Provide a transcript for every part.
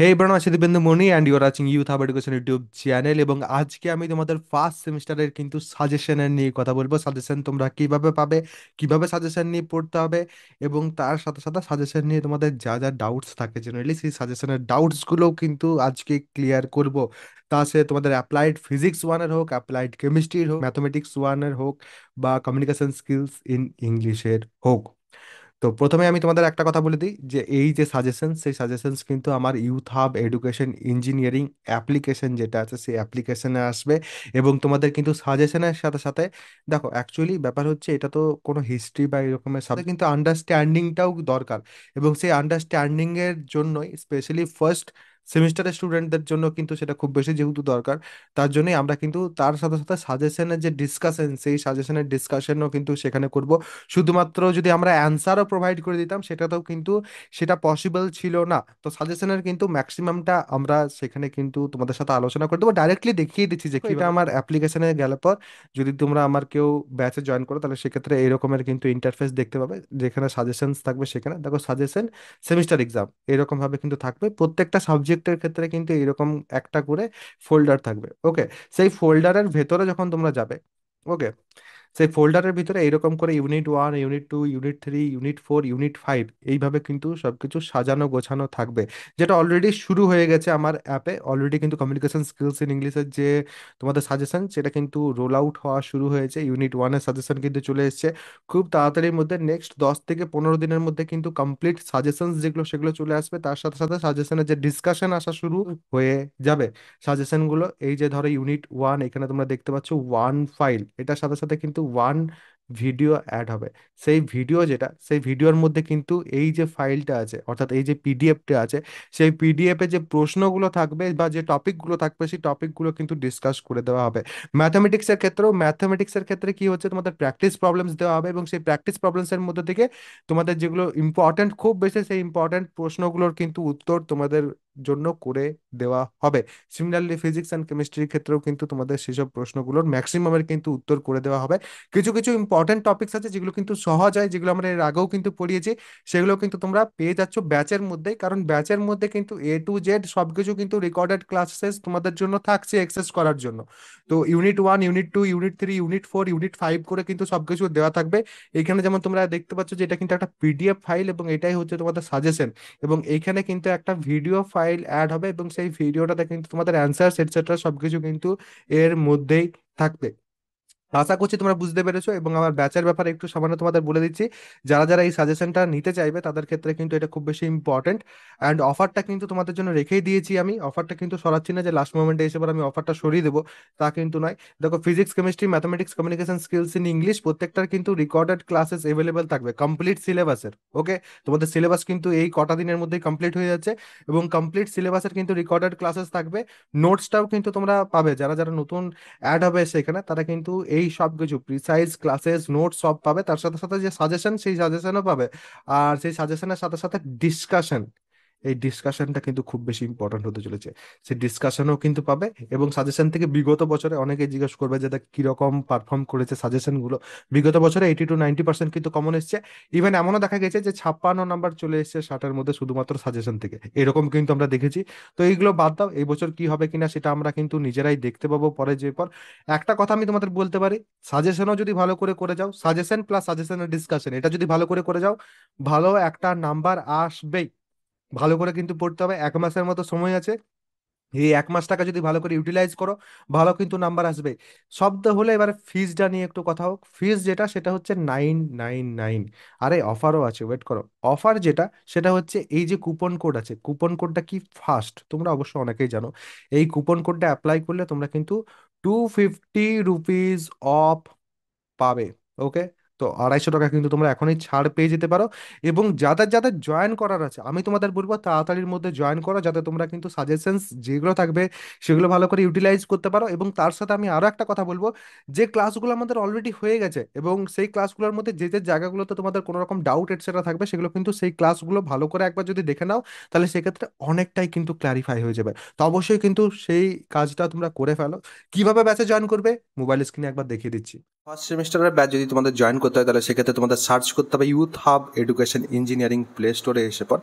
হে ব্রণ আছে Dibendu Moni and you're watching Youth Hub Education YouTube channel এবং আজকে আমি তোমাদের ফার্স্ট সেমিস্টারের কিন্তু সাজেশনের নিয়ে কথা বলবো সাজেশন তোমরা কিভাবে পাবে কিভাবে সাজেশন নিয়ে পড়তে হবে এবং তার সাথে সাথে সাজেশন নিয়ে তোমাদের যা যা ডাউটস থাকে জেনারেলি সেই সাজেশনের ডাউটসগুলোও কিন্তু আজকে ক্লিয়ার করব তা সে তোমাদের অ্যাপ্লাইড ফিজিক্স ওয়ানের হোক অ্যাপ্লাইড কেমিস্ট্রির হোক ম্যাথমেটিক্স ওয়ানের হোক বা কমিউনিকেশন স্কিলস ইন ইংলিশের হোক তো প্রথমে আমি তোমাদের একটা কথা বলে দিই যে এই যে সাজেশন সেই সাজেশনস কিন্তু আমার Youth Hub Education engineering application যেটা আছে সেই অ্যাপ্লিকেশনে আসবে এবং তোমাদের কিন্তু সাজেশনের সাথে সাথে দেখো অ্যাকচুয়ালি ব্যাপার হচ্ছে এটা তো কোনো হিস্ট্রি বা এরকমের সাথে কিন্তু আন্ডারস্ট্যান্ডিংটাও দরকার এবং সেই আন্ডারস্ট্যান্ডিংয়ের জন্যই স্পেশালি ফার্স্ট সেমিস্টারের স্টুডেন্টদের জন্য কিন্তু সেটা খুব বেশি যেহেতু দরকার তার জন্যই আমরা কিন্তু তার সাথে সাথে সাজেশনের যে ডিসকাশন সেই সাজেশনের ডিসকাশনও কিন্তু সেখানে করব শুধুমাত্র যদি আমরা অ্যান্সারও প্রোভাইড করে দিতাম সেটাতেও কিন্তু সেটা পসিবল ছিল না তো সাজেশনের কিন্তু ম্যাক্সিমামটা আমরা সেখানে কিন্তু তোমাদের সাথে আলোচনা করে দেবো ডাইরেক্টলি দেখিয়ে দিচ্ছি যে কিটা আমার অ্যাপ্লিকেশনে গেলে পর যদি তোমরা আমার কেউ ব্যাচে জয়েন করো তাহলে সেক্ষেত্রে এরকমের কিন্তু ইন্টারফেস দেখতে পাবে যেখানে সাজেশনস থাকবে সেখানে দেখো সাজেশন সেমিস্টার এক্সাম এরকম ভাবে কিন্তু থাকবে প্রত্যেকটা সাবজেক্ট প্রজেক্টের ক্ষেত্রে কিন্তু এইরকম একটা করে ফোল্ডার থাকবে ওকে সেই ফোল্ডারের ভেতরে যখন তোমরা যাবে ওকে সেই ফোল্ডারের ভিতরে এইরকম করে unit one unit two unit three unit four unit five এইভাবে কিন্তু সব কিছু সাজানো গোছানো থাকবে যেটা অলরেডি শুরু হয়ে গেছে আমার অ্যাপে অলরেডি কিন্তু কমিউনিকেশন স্কিলস ইন ইংলিশের যে তোমাদের সাজেশন সেটা কিন্তু রোল আউট হওয়া শুরু হয়েছে ইউনিট ওয়ানের সাজেশন কিন্তু চলে এসছে খুব তাড়াতাড়ির মধ্যে নেক্সট দশ থেকে পনেরো দিনের মধ্যে কিন্তু কমপ্লিট সাজেশন যেগুলো সেগুলো চলে আসবে তার সাথে সাথে সাজেশনের যে ডিসকাশন আসা শুরু হয়ে যাবে সাজেশনগুলো এই যে ধরো ইউনিট ওয়ান এখানে তোমরা দেখতে পাচ্ছ ওয়ান ফাইল এটার সাথে সাথে সাথে কিন্তু ওয়ান ভিডিও অ্যাড হবে সেই ভিডিও যেটা সেই ভিডিওর মধ্যে কিন্তু এই যে ফাইলটা আছে অর্থাৎ এই যে পিডিএফটা আছে সেই পিডিএফে যে প্রশ্নগুলো থাকবে বা যে টপিকগুলো থাকবে সেই টপিকগুলো কিন্তু ডিসকাস করে দেওয়া হবে ম্যাথামেটিক্সের ক্ষেত্রেও ম্যাথামেটিক্সের ক্ষেত্রে কি হচ্ছে তোমাদের প্র্যাকটিস প্রবলেমস দেওয়া হবে এবং সেই প্র্যাকটিস প্রবলেমসের মধ্যে থেকে তোমাদের যেগুলো ইম্পর্ট্যান্ট খুব বেশি সেই ইম্পর্ট্যান্ট প্রশ্নগুলোর কিন্তু উত্তর তোমাদের জন্য করে দেওয়া হবে সিমিলারলি ফিজিক্স অ্যান্ড কেমিস্ট্রির ক্ষেত্রেও কিন্তু তোমাদের সেসব প্রশ্নগুলোর ম্যাক্সিমামের কিন্তু উত্তর করে দেওয়া হবে কিছু কিছু ইম্পর্টেন্ট টপিক্স আছে যেগুলো কিন্তু সহজ হয় যেগুলো আমরা এর আগেও কিন্তু পড়িয়েছি সেগুলো কিন্তু তোমরা পেয়ে যাচ্ছ ব্যাচের মধ্যেই কারণ ব্যাচের মধ্যে কিন্তু এ টু জেড সব কিছু কিন্তু রেকর্ডেড ক্লাসেস তোমাদের জন্য থাকছে এক্সেস করার জন্য তো unit one unit two unit three unit four unit five করে কিন্তু সব কিছু দেওয়া থাকবে এখানে যেমন তোমরা দেখতে পাচ্ছ যে এটা কিন্তু একটা পিডিএফ ফাইল এবং এটাই হচ্ছে তোমাদের সাজেশন এবং এইখানে কিন্তু একটা ভিডিও ফাইল ফাইল অ্যাড হবে এবং সেই ভিডিওটাতে কিন্তু তোমাদের অ্যান্সার এটসেট্রা সবকিছু কিন্তু এর মধ্যেই থাকবে আশা করছি তোমরা বুঝতে পেরেছো এবং আমার ব্যাচের ব্যাপারে একটু সামান্য তোমাদের বলে দিচ্ছি যারা যারা এই সাজেশনটা নিতে চাইবে তাদের ক্ষেত্রে কিন্তু এটা খুব বেশি ইম্পর্টেন্ট অ্যান্ড অফারটা কিন্তু তোমাদের জন্য রেখেই দিয়েছি আমি অফারটা কিন্তু সরাচ্ছি না যে লাস্ট মোমেন্টে এসে আমি অফারটা সরিয়ে দেবো তা কিন্তু নয় দেখো physics chemistry mathematics communication skills in English প্রত্যেকটার কিন্তু রেকর্ডেড ক্লাসেস অ্যাভেলেবেল থাকবে কমপ্লিট সিলেবাসের ওকে তোমাদের সিলেবাস কিন্তু এই কটা দিনের মধ্যেই কমপ্লিট হয়ে যাচ্ছে এবং কমপ্লিট সিলেবাসের কিন্তু রেকর্ডেড ক্লাসেস থাকবে নোটসটাও কিন্তু তোমরা পাবে যারা যারা নতুন অ্যাড হবে সেখানে তারা কিন্তু এই সব কিছু প্রিসাইজ ক্লাসেস নোট সব পাবে তার সাথে সাথে যে সাজেশন সেই সাজেশনও পাবে আর সেই সাজেশনের সাথে সাথে ডিসকাশন এই ডিসকাশনটা কিন্তু খুব বেশি ইম্পর্টেন্ট হতে চলেছে সেই ডিসকাশনও কিন্তু পাবে এবং সাজেশন থেকে বিগত বছরে অনেকে জিজ্ঞেস করবে যে তা কিরকম পারফর্ম করেছে সাজেশনগুলো বিগত বছরে এইটি টু নাইনটি পার্সেন্ট কিন্তু কমন এসছে ইভেন এমনও দেখা গেছে যে ছাপ্পান্ন নাম্বার চলে এসছে ষাটের মধ্যে শুধুমাত্র সাজেশন থেকে এরকম কিন্তু আমরা দেখেছি তো এইগুলো বাদ দাও এই বছর কি হবে কিনা সেটা আমরা কিন্তু নিজেরাই দেখতে পাবো পরে যে পর একটা কথা আমি তোমাদের বলতে পারি সাজেশনও যদি ভালো করে করে যাও সাজেশন প্লাস সাজেশনের ডিসকাশন এটা যদি ভালো করে করে যাও ভালো একটা নাম্বার আসবেই ভালো করে কিন্তু পড়তে হবে এক মাসের মতো সময় আছে এই এক মাস টাকা যদি ভালো করে ইউটিলাইজ করো ভালো কিন্তু নাম্বার আসবে শব্দ হলে এবার ফিজটা নিয়ে একটু কথা হোক ফিজ যেটা সেটা হচ্ছে নাইন নাইন নাইন আরে অফারও আছে ওয়েট করো অফার যেটা সেটা হচ্ছে এই যে কুপন কোড আছে কুপন কোডটা কি ফার্স্ট তোমরা অবশ্য অনেকেই জানো এই কুপন কোডটা অ্যাপ্লাই করলে তোমরা কিন্তু টু ফিফটি রুপিজ অফ পাবে ওকে তো আড়াইশো টাকা কিন্তু তোমরা এখনই ছাড় পেয়ে যেতে পারো এবং যাদের যাদের জয়েন করার আছে আমি তোমাদের বলবো তাড়াতাড়ির মধ্যে জয়েন করো যাতে তোমরা কিন্তু সাজেশনস যেগুলো থাকবে সেগুলো ভালো করে ইউটিলাইজ করতে পারো এবং তার সাথে আমি আরও একটা কথা বলবো যে ক্লাসগুলো আমাদের অলরেডি হয়ে গেছে এবং সেই ক্লাসগুলোর মধ্যে যে যে জায়গাগুলোতে তোমাদের কোনো রকম ডাউট এটসেট্রা থাকবে সেগুলো কিন্তু সেই ক্লাসগুলো ভালো করে একবার যদি দেখে নাও তাহলে সেক্ষেত্রে অনেকটাই কিন্তু ক্লারিফাই হয়ে যাবে তো অবশ্যই কিন্তু সেই কাজটা তোমরা করে ফেলো কিভাবে ব্যাচে জয়েন করবে মোবাইল স্ক্রিনে একবার দেখিয়ে দিচ্ছি ফার্স্ট সেমিস্টারের ব্যাচ যদি তোমাদের জয়েন করতে হয় তাহলে সেক্ষেত্রে তোমাদের সার্চ করতে হবে Youth Hub Education engineering play স্টোরে এসে পর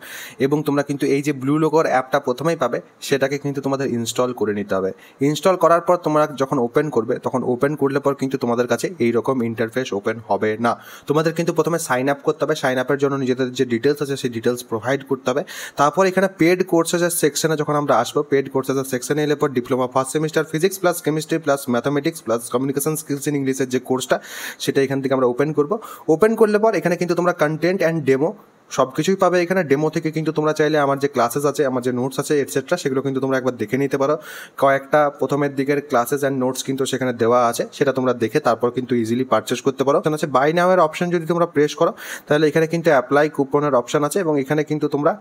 এবং তোমরা কিন্তু এই যে ব্লু লোগোর অ্যাপটা প্রথমেই পাবে সেটাকে কিন্তু তোমাদের ইনস্টল করে নিতে হবে ইনস্টল করার পর তোমরা যখন ওপেন করবে তখন ওপেন করলে পর কিন্তু তোমাদের কাছে এই রকম ইন্টারফেস ওপেন হবে না তোমাদের কিন্তু প্রথমে সাইন আপ করতে হবে সাইন আপের জন্য নিজেদের যে ডিটেলস আছে সেই ডিটেলস প্রোভাইড করতে হবে তারপর এখানে পেড কোর্সেসের সেকশনে যখন আমরা আসবো পেড কোর্সেসের সেকশনে এলে পর diploma first semester physics plus chemistry plus mathematics plus communication skills in ইংলিশের যে কোর্স কোর্সটা সেটা এখান থেকে আমরা ওপেন করব ওপেন করলে পর এখানে কিন্তু তোমরা কন্টেন্ট অ্যান্ড ডেমো সব কিছুই পাবে এখানে ডেমো থেকে কিন্তু তোমরা চাইলে আমার যে ক্লাসেস আছে আমার যে নোটস আছে এটসেট্রা সেগুলো কিন্তু তোমরা একবার দেখে নিতে পারো কয়েকটা প্রথমের দিকের ক্লাসেস অ্যান্ড নোটস কিন্তু সেখানে দেওয়া আছে সেটা তোমরা দেখে তারপর কিন্তু ইজিলি পারচেস করতে পারো কেন আছে বাই নাও অপশন যদি তোমরা প্রেস করো তাহলে এখানে কিন্তু অ্যাপ্লাই কুপনের অপশন আছে এবং এখানে কিন্তু তোমরা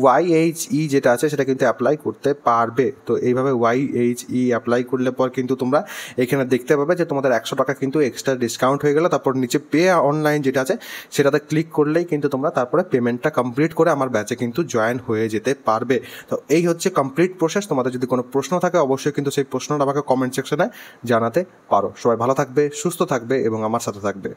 ওয়াই এইচ ই যেটা আছে সেটা কিন্তু অ্যাপ্লাই করতে পারবে তো এইভাবে ওয়াই এইচ ই অ্যাপ্লাই করলে পর কিন্তু তোমরা এখানে দেখতে পাবে যে তোমাদের একশো টাকা কিন্তু এক্সট্রা ডিসকাউন্ট হয়ে গেলো তারপর নিচে পে অনলাইন যেটা আছে সেটাতে ক্লিক করলেই কিন্তু তোমরা তারপরে পেমেন্টটা কমপ্লিট করে আমার ব্যাচে কিন্তু জয়েন হয়ে যেতে পারবে তো এই হচ্ছে কমপ্লিট প্রসেস তোমাদের যদি কোনো প্রশ্ন থাকে অবশ্যই কিন্তু সেই প্রশ্নটা আমাকে কমেন্ট সেকশনে জানাতে পারো সবাই ভালো থাকবে সুস্থ থাকবে এবং আমার সাথে থাকবে